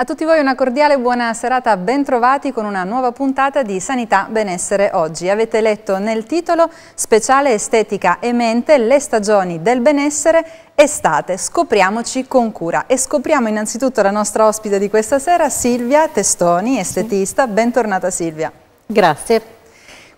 A tutti voi una cordiale buona serata, bentrovati con una nuova puntata di Sanità Benessere Oggi. Avete letto nel titolo Speciale Estetica e Mente, le stagioni del benessere estate, scopriamoci con cura e scopriamo innanzitutto la nostra ospite di questa sera, Silvia Testoni, estetista. Bentornata Silvia. Grazie.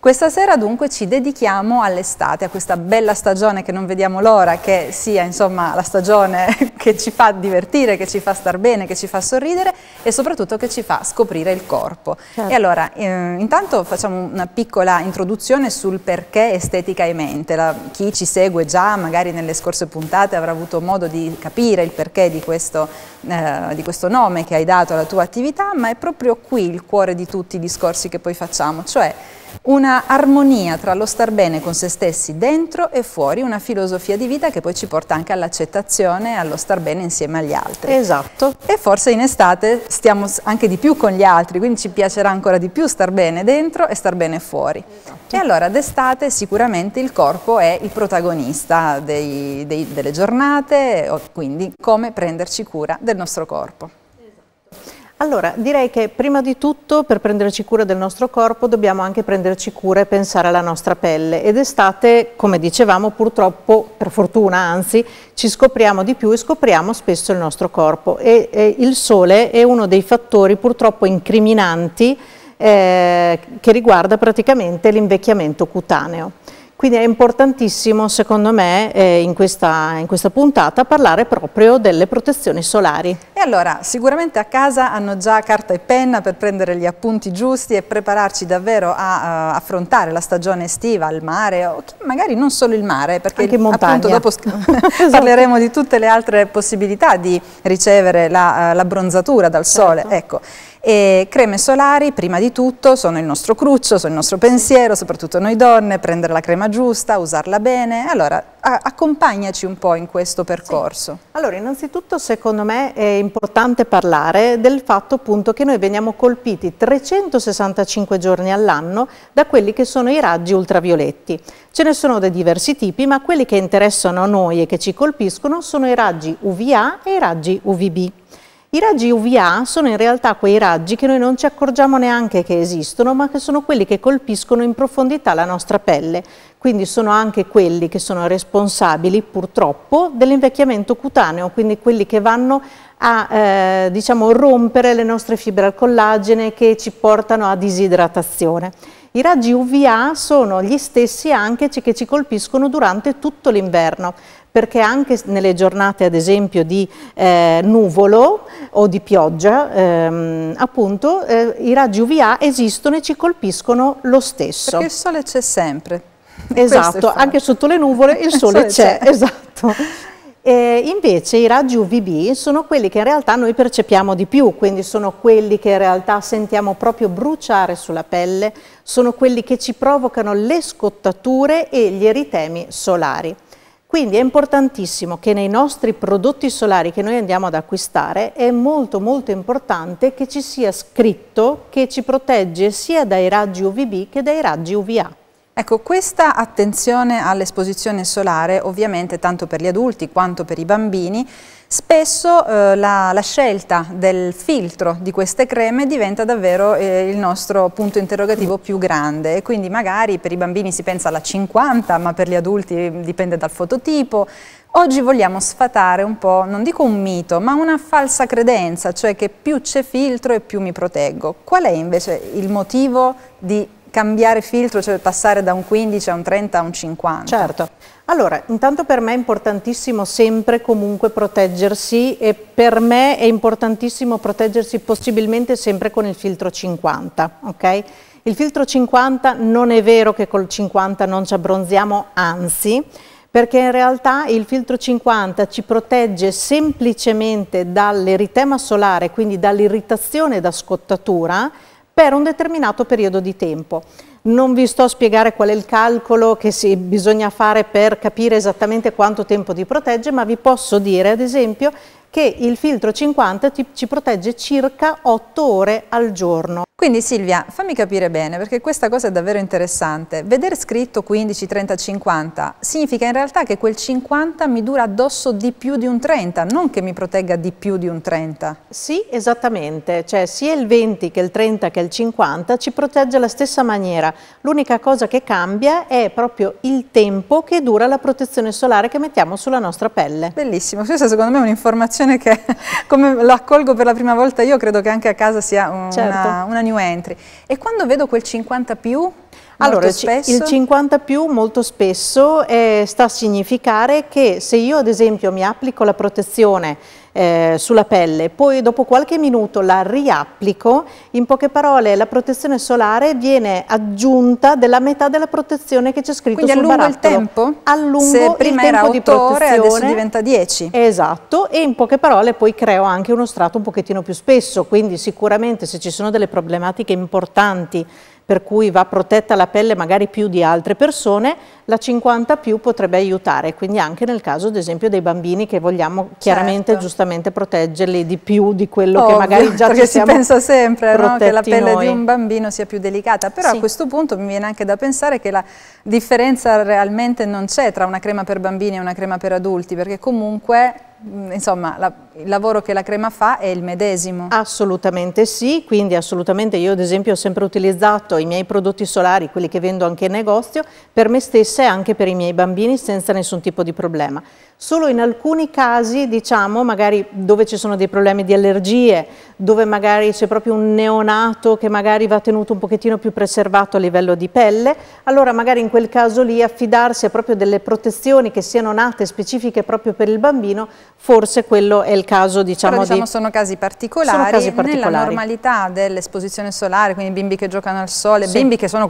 Questa sera dunque ci dedichiamo all'estate, a questa bella stagione che non vediamo l'ora, che sia insomma la stagione che ci fa divertire, che ci fa star bene, che ci fa sorridere e soprattutto che ci fa scoprire il corpo. Certo. E allora eh, intanto facciamo una piccola introduzione sul perché estetica e mente. La, chi ci segue già magari nelle scorse puntate avrà avuto modo di capire il perché di questo, eh, di questo nome che hai dato alla tua attività, ma è proprio qui il cuore di tutti i discorsi che poi facciamo, cioè una armonia tra lo star bene con se stessi dentro e fuori, una filosofia di vita che poi ci porta anche all'accettazione, allo star bene insieme agli altri. Esatto. E forse in estate stiamo anche di più con gli altri, quindi ci piacerà ancora di più star bene dentro e star bene fuori. Esatto. E allora d'estate sicuramente il corpo è il protagonista dei, dei, delle giornate, quindi come prenderci cura del nostro corpo. Allora, direi che prima di tutto per prenderci cura del nostro corpo dobbiamo anche prenderci cura e pensare alla nostra pelle ed estate, come dicevamo, purtroppo, per fortuna anzi, ci scopriamo di più e scopriamo spesso il nostro corpo e, e il sole è uno dei fattori purtroppo incriminanti eh, che riguarda praticamente l'invecchiamento cutaneo. Quindi è importantissimo, secondo me, eh, in, questa, in, questa, puntata parlare proprio delle protezioni solari. E allora, sicuramente a casa hanno già carta e penna per prendere gli appunti giusti e prepararci davvero a, a eh, affrontare la stagione estiva, al mare, o magari non solo il mare, perché Anche montagna. appunto dopo esatto. parleremo di tutte le altre possibilità di ricevere eh, l'abbronzatura la, dal certo. sole. Ecco. E creme solari, prima di tutto, sono il nostro cruccio, sono il nostro pensiero, soprattutto noi donne, prendere la crema giusta, usarla bene. Allora, accompagnaci un po' in questo percorso. Sì. Allora, innanzitutto secondo me è importante parlare del fatto appunto che noi veniamo colpiti 365 giorni all'anno da quelli che sono i raggi ultravioletti. Ce ne sono di diversi tipi, ma quelli che interessano a noi e che ci colpiscono sono i raggi UVA e i raggi UVB. I raggi UVA sono in realtà quei raggi che noi non ci accorgiamo neanche che esistono, ma che sono quelli che colpiscono in profondità la nostra pelle. Quindi sono anche quelli che sono responsabili, purtroppo, dell'invecchiamento cutaneo, quindi quelli che vanno a eh, diciamo, rompere le nostre fibre al collagene che ci portano a disidratazione. I raggi UVA sono gli stessi anche che ci colpiscono durante tutto l'inverno perché anche nelle giornate ad esempio di eh, nuvolo o di pioggia ehm, appunto eh, i raggi UVA esistono e ci colpiscono lo stesso. Perché il sole c'è sempre. Esatto, anche sotto le nuvole il sole, c'è, esatto. E invece i raggi UVB sono quelli che in realtà noi percepiamo di più, quindi sono quelli che in realtà sentiamo proprio bruciare sulla pelle, sono quelli che ci provocano le scottature e gli eritemi solari. Quindi è importantissimo che nei nostri prodotti solari che noi andiamo ad acquistare è molto molto importante che ci sia scritto che ci protegge sia dai raggi UVB che dai raggi UVA. Ecco, questa attenzione all'esposizione solare, ovviamente tanto per gli adulti quanto per i bambini, Spesso eh, la, la, scelta del filtro di queste creme diventa davvero eh, il nostro punto interrogativo più grande e quindi magari per i bambini si pensa alla 50 ma per gli adulti mm, dipende dal fototipo. Oggi vogliamo sfatare un po', non dico un mito, ma una falsa credenza, cioè che più c'è filtro e più mi proteggo. Qual è invece il motivo di cambiare filtro, cioè passare da un 15 a un 30 a un 50. Certo. Allora, intanto per me è importantissimo sempre comunque proteggersi e per me è importantissimo proteggersi possibilmente sempre con il filtro 50, ok? Il filtro 50 non è vero che col 50 non ci abbronziamo, anzi, perché in realtà il filtro 50 ci protegge semplicemente dall'eritema solare, quindi dall'irritazione da scottatura, per un determinato periodo di tempo. Non vi sto a spiegare qual è il calcolo che si, bisogna fare per capire esattamente quanto tempo ti protegge, ma vi posso dire ad esempio che il filtro 50 ti, ci protegge circa 8 ore al giorno. Quindi Silvia, fammi capire bene, perché questa cosa è davvero interessante. Vedere scritto 15, 30, 50 significa in realtà che quel 50 mi dura addosso di più di un 30, non che mi protegga di più di un 30. Sì, esattamente. Cioè sia il 20 che il 30 che il 50 ci protegge alla stessa maniera. L'unica cosa che cambia è proprio il tempo che dura la protezione solare che mettiamo sulla nostra pelle. Bellissimo. Questa secondo me è un'informazione che, come la accolgo per la prima volta io, credo che anche a casa sia una, certo. una news new entry. E quando vedo quel 50 più, allora, il 50 più molto spesso eh, sta a significare che se io ad esempio mi applico la protezione eh, sulla pelle, poi dopo qualche minuto la riapplico, in poche parole la protezione solare viene aggiunta della metà della protezione che c'è scritto Quindi sul barattolo. Quindi allungo il tempo? Allungo Se prima era 8 ore adesso diventa 10. Esatto e in poche parole poi creo anche uno strato un pochettino più spesso, quindi sicuramente se ci sono delle problematiche importanti per cui va protetta la pelle magari più di altre persone, la 50 più potrebbe aiutare, quindi anche nel caso ad esempio dei bambini che vogliamo certo. chiaramente certo. giustamente proteggerli di più di quello Ovvio, che magari già ci siamo si pensa sempre no? che la pelle noi. di un bambino sia più delicata, però sì. a questo punto mi viene anche da pensare che la differenza realmente non c'è tra una crema per bambini e una crema per adulti, perché comunque Mm, insomma, la, il lavoro che la crema fa è il medesimo. Assolutamente sì, quindi assolutamente io ad esempio ho sempre utilizzato i miei prodotti solari, quelli che vendo anche in negozio, per me stessa e anche per i miei bambini senza nessun tipo di problema. Solo in alcuni casi, diciamo, magari dove ci sono dei problemi di allergie, dove magari c'è proprio un neonato che magari va tenuto un pochettino più preservato a livello di pelle, allora magari in quel caso lì affidarsi a proprio delle protezioni che siano nate specifiche proprio per il bambino forse quello è il caso diciamo, Però, diciamo di... sono casi particolari, sono casi particolari. nella normalità dell'esposizione solare, quindi bimbi che giocano al sole, sì. bimbi che sono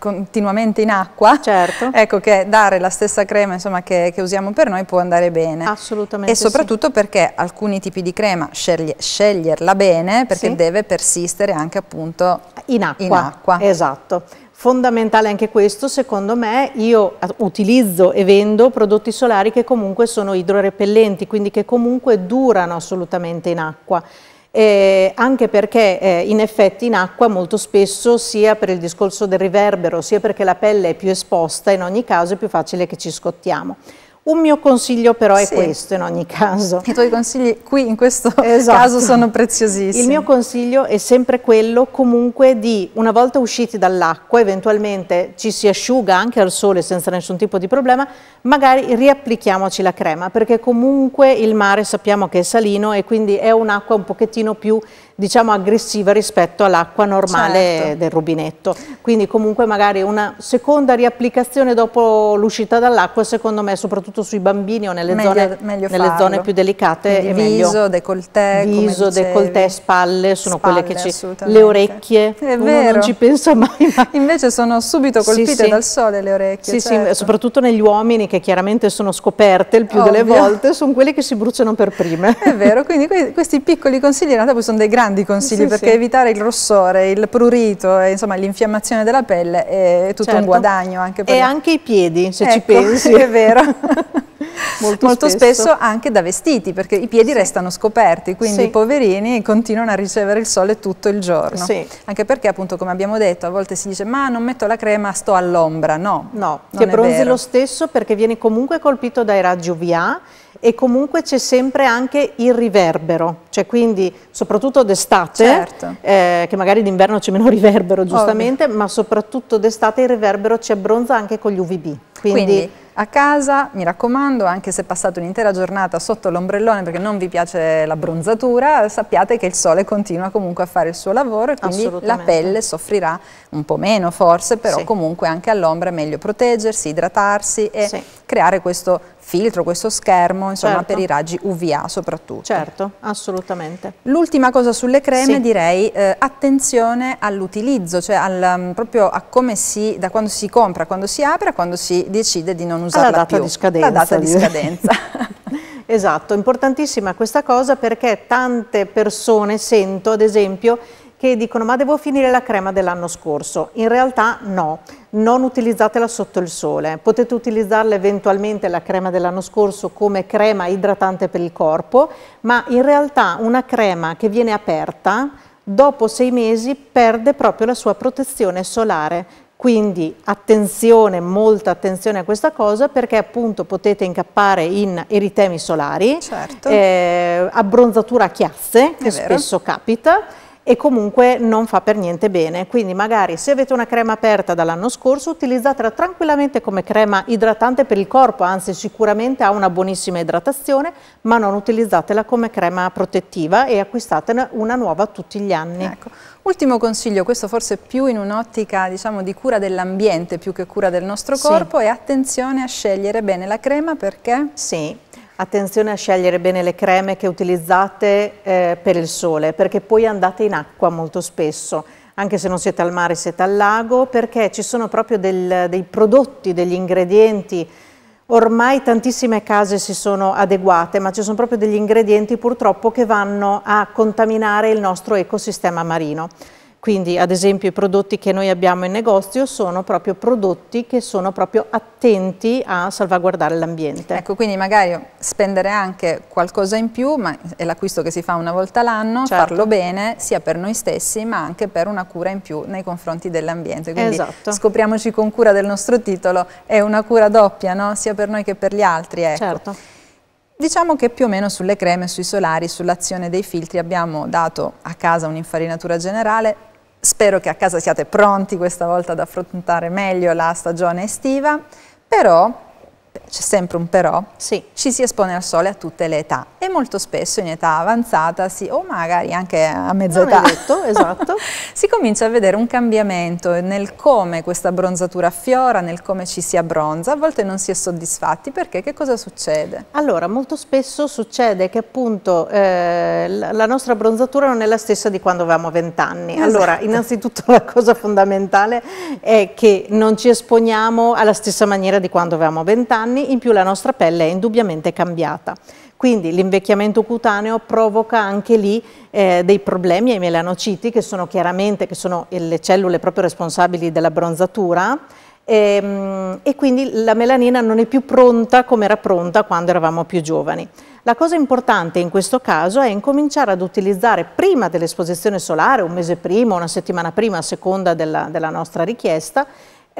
continuamente in acqua, certo. ecco che dare la stessa crema insomma, che, che, usiamo per noi può andare bene. Assolutamente E soprattutto sì. perché alcuni tipi di crema sceglie, sceglierla bene perché sì. deve persistere anche appunto in acqua. In acqua. Esatto. Fondamentale anche questo, secondo me, io utilizzo e vendo prodotti solari che comunque sono idrorepellenti, quindi che comunque durano assolutamente in acqua. Eh, anche perché eh, in effetti in acqua molto spesso sia per il discorso del riverbero sia perché la pelle è più esposta in ogni caso è più facile che ci scottiamo. Un mio consiglio però è questo in ogni caso. I tuoi consigli qui in questo esatto. caso sono preziosissimi. Il mio consiglio è sempre quello comunque di una volta usciti dall'acqua eventualmente ci si asciuga anche al sole senza nessun tipo di problema, magari riapplichiamoci la crema perché comunque il mare sappiamo che è salino e quindi è un'acqua un pochettino più diciamo aggressiva rispetto all'acqua normale certo. del rubinetto. Quindi comunque magari una seconda riapplicazione dopo l'uscita dall'acqua, secondo me, soprattutto sui bambini o nelle, meglio, zone, meglio nelle zone, più delicate. è viso, meglio. decoltè, viso, decoltè, spalle, sono spalle, quelle che ci... Le orecchie, è vero. non ci pensa mai. Ma... Invece sono subito colpite sì, sì. dal sole le orecchie. Sì, certo. sì, soprattutto negli uomini che chiaramente sono scoperte il più Ovvio. delle volte, sono quelle che si bruciano per prime. È vero, quindi questi piccoli consigli in realtà poi sono dei grandi grandi consigli sì, perché sì. evitare il rossore, il prurito e eh, l'infiammazione della pelle è tutto certo. un guadagno. Anche per e la... anche i piedi, se ecco, ci pensi. è vero. Molto, Molto spesso. spesso. anche da vestiti perché i piedi sì. restano scoperti quindi i poverini continuano a ricevere il sole tutto il giorno Sì. anche perché appunto come abbiamo detto a volte si dice ma non metto la crema sto all'ombra no, no ti bronzi lo stesso perché vieni comunque colpito dai raggi UVA e comunque c'è sempre anche il riverbero, cioè quindi soprattutto estate, certo. eh, che magari d'inverno c'è meno riverbero giustamente, Ovvio. ma soprattutto d'estate il riverbero ci abbronza anche con gli UVB. Quindi, quindi a casa, mi raccomando, anche se passate un'intera giornata sotto l'ombrellone perché non vi piace l'abbronzatura, sappiate che il sole continua comunque a fare il suo lavoro e quindi la pelle soffrirà un po' meno forse, però sì. comunque anche all'ombra è meglio proteggersi, idratarsi e... Sì creare questo filtro, questo schermo, insomma, certo. per i raggi UVA soprattutto. Certo, assolutamente. L'ultima cosa sulle creme sì. direi eh, attenzione all'utilizzo, cioè al, mm, proprio a come si, da quando si compra, quando si apre, a quando si decide di non usarla Alla data più. Di scadenza, La data di scadenza. esatto, importantissima questa cosa perché tante persone sento, ad esempio, che dicono ma devo finire la crema dell'anno scorso. In realtà no, non utilizzatela sotto il sole. Potete utilizzarla eventualmente la crema dell'anno scorso come crema idratante per il corpo, ma in realtà una crema che viene aperta dopo sei mesi perde proprio la sua protezione solare. Quindi attenzione, molta attenzione a questa cosa perché appunto potete incappare in eritemi solari, certo. eh, abbronzatura a chiasse, che spesso capita, e comunque non fa per niente bene. Quindi magari se avete una crema aperta dall'anno scorso utilizzatela tranquillamente come crema idratante per il corpo, anzi sicuramente ha una buonissima idratazione, ma non utilizzatela come crema protettiva e acquistatene una nuova tutti gli anni. Ecco. Ultimo consiglio, questo forse più in un'ottica diciamo, di cura dell'ambiente più che cura del nostro corpo, sì. è attenzione a scegliere bene la crema perché? Sì, Attenzione a scegliere bene le creme che utilizzate eh, per il sole, perché poi andate in acqua molto spesso, anche se non siete al mare, siete al lago, perché ci sono proprio del, dei prodotti, degli ingredienti. Ormai tantissime case si sono adeguate, ma ci sono proprio degli ingredienti purtroppo che vanno a contaminare il nostro ecosistema marino. Quindi ad esempio i prodotti che noi abbiamo in negozio sono proprio prodotti che sono proprio attenti a salvaguardare l'ambiente. Ecco, quindi magari spendere anche qualcosa in più, ma è l'acquisto che si fa una volta l'anno, certo. farlo bene sia per noi stessi ma anche per una cura in più nei confronti dell'ambiente. Quindi esatto. scopriamoci con cura del nostro titolo, è una cura doppia, no? sia per noi che per gli altri. Ecco. Certo. Diciamo che più o meno sulle creme, sui solari, sull'azione dei filtri abbiamo dato a casa un'infarinatura generale, Spero che a casa siate pronti questa volta ad affrontare meglio la stagione estiva, però c'è sempre un però, sì. ci si espone al sole a tutte le età e molto spesso in età avanzata si, o magari anche a mezza età, esatto. si comincia a vedere un cambiamento nel come questa bronzatura affiora, nel come ci si abbronza, a volte non si è soddisfatti perché che cosa succede? Allora, molto spesso succede che appunto eh, la nostra bronzatura non è la stessa di quando avevamo 20 anni. Esatto. Allora, innanzitutto la cosa fondamentale è che non ci esponiamo alla stessa maniera di quando avevamo 20 anni anni in più la nostra pelle è indubbiamente cambiata. Quindi l'invecchiamento cutaneo provoca anche lì eh, dei problemi ai melanociti che sono chiaramente che sono le cellule proprio responsabili della bronzatura e, ehm, e quindi la melanina non è più pronta come era pronta quando eravamo più giovani. La cosa importante in questo caso è incominciare ad utilizzare prima dell'esposizione solare, un mese prima, una settimana prima, a seconda della, della nostra richiesta,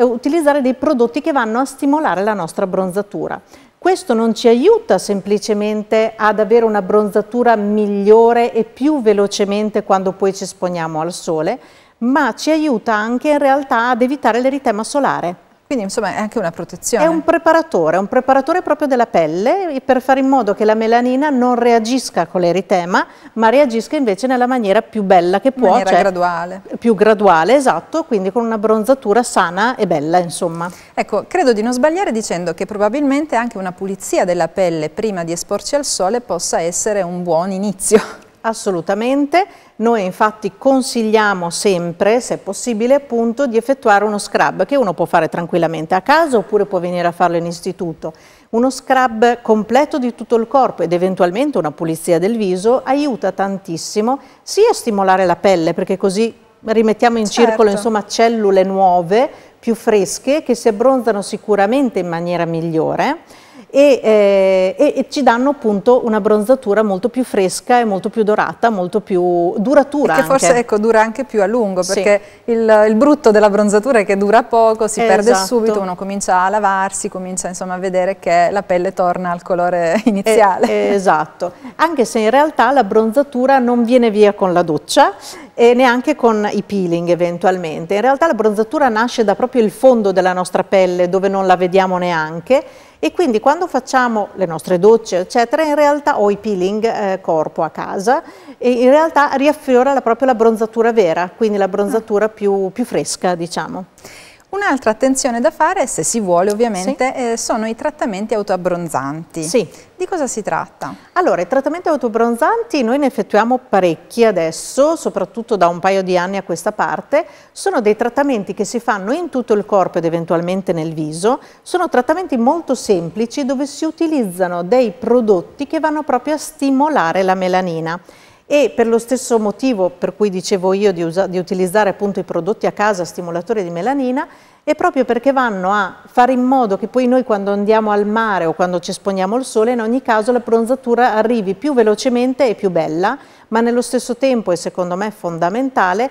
utilizzare dei prodotti che vanno a stimolare la nostra bronzatura. Questo non ci aiuta semplicemente ad avere una bronzatura migliore e più velocemente quando poi ci esponiamo al sole, ma ci aiuta anche in realtà ad evitare l'eritema solare quindi insomma è anche una protezione. È un preparatore, è un preparatore proprio della pelle per fare in modo che la melanina non reagisca con l'eritema, ma reagisca invece nella maniera più bella che può. In maniera cioè, graduale. Più graduale, esatto, quindi con una bronzatura sana e bella, insomma. Ecco, credo di non sbagliare dicendo che probabilmente anche una pulizia della pelle prima di esporci al sole possa essere un buon inizio. Assolutamente, noi infatti consigliamo sempre, se possibile appunto, di effettuare uno scrub che uno può fare tranquillamente a casa oppure può venire a farlo in istituto. Uno scrub completo di tutto il corpo ed eventualmente una pulizia del viso aiuta tantissimo sia a stimolare la pelle perché così rimettiamo in certo. circolo insomma, cellule nuove, più fresche, che si abbronzano sicuramente in maniera migliore, e, eh, e, e, ci danno appunto una bronzatura molto più fresca e molto più dorata, molto più duratura. E che anche. forse ecco, dura anche più a lungo perché sì. il, il, brutto della bronzatura è che dura poco, si eh, perde esatto. subito, uno comincia a lavarsi, comincia insomma a vedere che la pelle torna al colore eh, iniziale. Eh, esatto, anche se in realtà la bronzatura non viene via con la doccia e neanche con i peeling eventualmente. In realtà la bronzatura nasce da proprio il fondo della nostra pelle dove non la vediamo neanche e quindi quando facciamo le nostre docce eccetera in realtà o i peeling eh, corpo a casa e in realtà riaffiora la, proprio la bronzatura vera quindi la bronzatura più, più fresca diciamo Un'altra attenzione da fare, se si vuole ovviamente, sì. eh, sono i trattamenti autoabbronzanti. Sì. Di cosa si tratta? Allora, i trattamenti autoabbronzanti noi ne effettuiamo parecchi adesso, soprattutto da un paio di anni a questa parte. Sono dei trattamenti che si fanno in tutto il corpo ed eventualmente nel viso. Sono trattamenti molto semplici dove si utilizzano dei prodotti che vanno proprio a stimolare la melanina e per lo stesso motivo per cui dicevo io di, di utilizzare appunto i prodotti a casa stimolatori di melanina è proprio perché vanno a fare in modo che poi noi quando andiamo al mare o quando ci esponiamo al sole in ogni caso la bronzatura arrivi più velocemente e più bella ma nello stesso tempo e secondo me fondamentale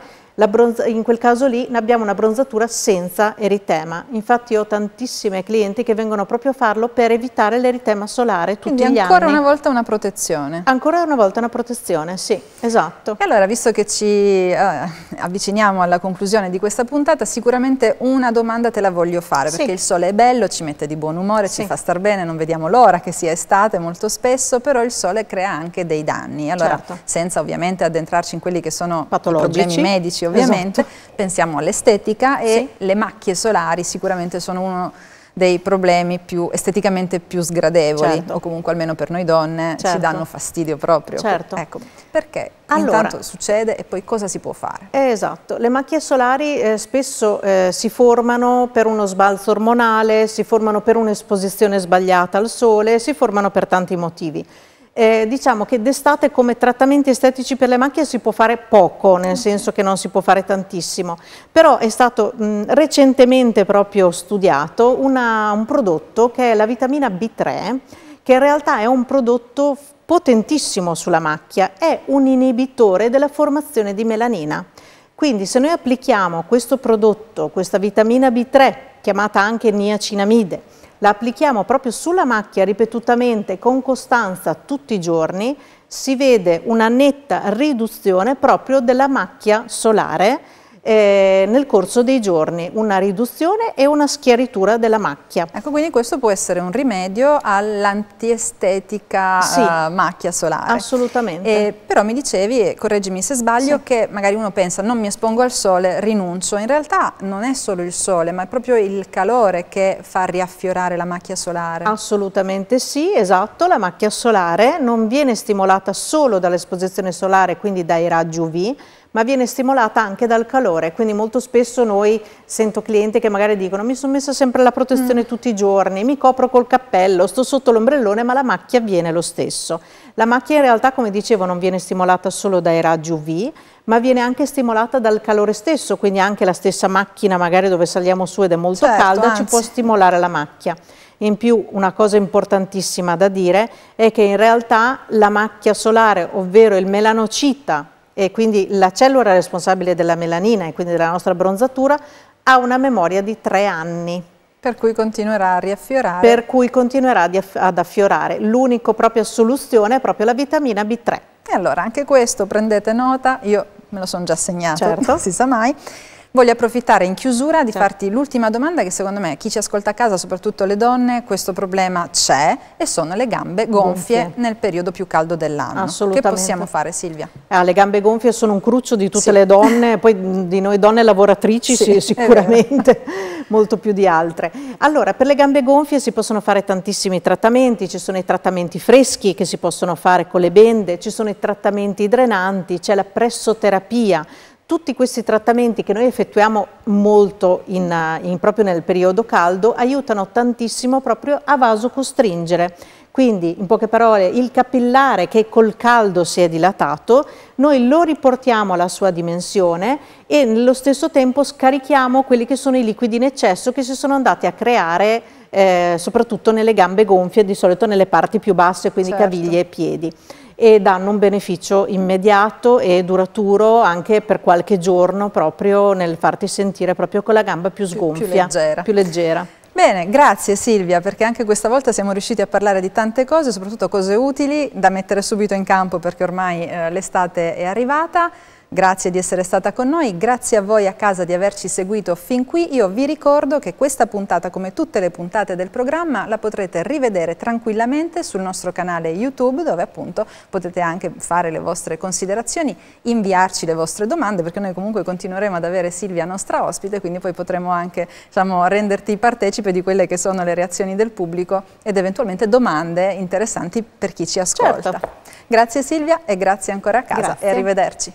in quel caso lì abbiamo una bronzatura senza eritema. Infatti ho tantissime clienti che vengono proprio a farlo per evitare l'eritema solare tutti Quindi gli anni. ancora una volta una protezione. Ancora una volta una protezione, sì, esatto. E allora, visto che ci eh, avviciniamo alla conclusione di questa puntata, sicuramente una domanda te la voglio fare, perché sì. il sole è bello, ci mette di buon umore, sì. ci fa star bene, non vediamo l'ora che sia estate molto spesso, però il sole crea anche dei danni. Allora, certo. senza ovviamente addentrarci in quelli che sono problemi medici ovviamente, esatto. pensiamo all'estetica e sì. le macchie solari sicuramente sono uno dei problemi più esteticamente più sgradevoli certo. o comunque almeno per noi donne certo. ci danno fastidio proprio. Certo. Ecco, perché allora, intanto succede e poi cosa si può fare? Esatto, le macchie solari eh, spesso eh, si formano per uno sbalzo ormonale, si formano per un'esposizione sbagliata al sole, si formano per tanti motivi. Eh, diciamo che d'estate come trattamenti estetici per le macchie si può fare poco, nel mm. senso che non si può fare tantissimo, però è stato mh, mm, recentemente proprio studiato una, un prodotto che è la vitamina B3, che in realtà è un prodotto potentissimo sulla macchia, è un inibitore della formazione di melanina. Quindi se noi applichiamo questo prodotto, questa vitamina B3, chiamata anche niacinamide, la applichiamo proprio sulla macchia ripetutamente con costanza tutti i giorni, si vede una netta riduzione proprio della macchia solare eh, nel corso dei giorni una riduzione e una schiaritura della macchia. Ecco, quindi questo può essere un rimedio all'antiestetica sì, uh, macchia solare. Assolutamente. Eh, però mi dicevi, correggimi se sbaglio, sì. che magari uno pensa non mi espongo al sole, rinuncio. In realtà non è solo il sole, ma è proprio il calore che fa riaffiorare la macchia solare. Assolutamente sì, esatto. La macchia solare non viene stimolata solo dall'esposizione solare, quindi dai raggi UV, ma viene stimolata anche dal calore, quindi molto spesso noi sento clienti che magari dicono mi sono messa sempre la protezione mm. tutti i giorni, mi copro col cappello, sto sotto l'ombrellone, ma la macchia viene lo stesso. La macchia in realtà, come dicevo, non viene stimolata solo dai raggi UV, ma viene anche stimolata dal calore stesso, quindi anche la stessa macchina magari dove saliamo su ed è molto certo, calda anzi. ci può stimolare la macchia. In più una cosa importantissima da dire è che in realtà la macchia solare, ovvero il melanocita e quindi la cellula responsabile della melanina e quindi della nostra bronzatura ha una memoria di tre anni. Per cui continuerà a riaffiorare. Per cui continuerà ad affiorare. L'unica propria soluzione è proprio la vitamina B3. E allora anche questo prendete nota, io me lo sono già segnato, certo. si sa mai. Voglio approfittare in chiusura di certo. farti l'ultima domanda che secondo me chi ci ascolta a casa, soprattutto le donne, questo problema c'è e sono le gambe gonfie, gonfie. nel periodo più caldo dell'anno. Assolutamente. Che possiamo fare Silvia? Ah, le gambe gonfie sono un cruccio di tutte sì. le donne, poi di noi donne lavoratrici sì, sicuramente molto più di altre. Allora, per le gambe gonfie si possono fare tantissimi trattamenti, ci sono i trattamenti freschi che si possono fare con le bende, ci sono i trattamenti drenanti, c'è la pressoterapia, tutti questi trattamenti che noi effettuiamo molto in, in, proprio nel periodo caldo aiutano tantissimo proprio a vasocostringere. Quindi, in poche parole, il capillare che col caldo si è dilatato, noi lo riportiamo alla sua dimensione e nello stesso tempo scarichiamo quelli che sono i liquidi in eccesso che si sono andati a creare eh, soprattutto nelle gambe gonfie, di solito nelle parti più basse, quindi certo. caviglie e piedi e danno un beneficio immediato e duraturo anche per qualche giorno proprio nel farti sentire proprio con la gamba più sgonfia, più, più leggera. Più leggera. Bene, grazie Silvia perché anche questa volta siamo riusciti a parlare di tante cose, soprattutto cose utili da mettere subito in campo perché ormai eh, l'estate è arrivata. Grazie di essere stata con noi, grazie a voi a casa di averci seguito fin qui. Io vi ricordo che questa puntata, come tutte le puntate del programma, la potrete rivedere tranquillamente sul nostro canale YouTube, dove appunto potete anche fare le vostre considerazioni, inviarci le vostre domande, perché noi comunque continueremo ad avere Silvia nostra ospite, quindi poi potremo anche diciamo, renderti partecipe di quelle che sono le reazioni del pubblico ed eventualmente domande interessanti per chi ci ascolta. Certo. Grazie Silvia e grazie ancora a casa grazie. e arrivederci.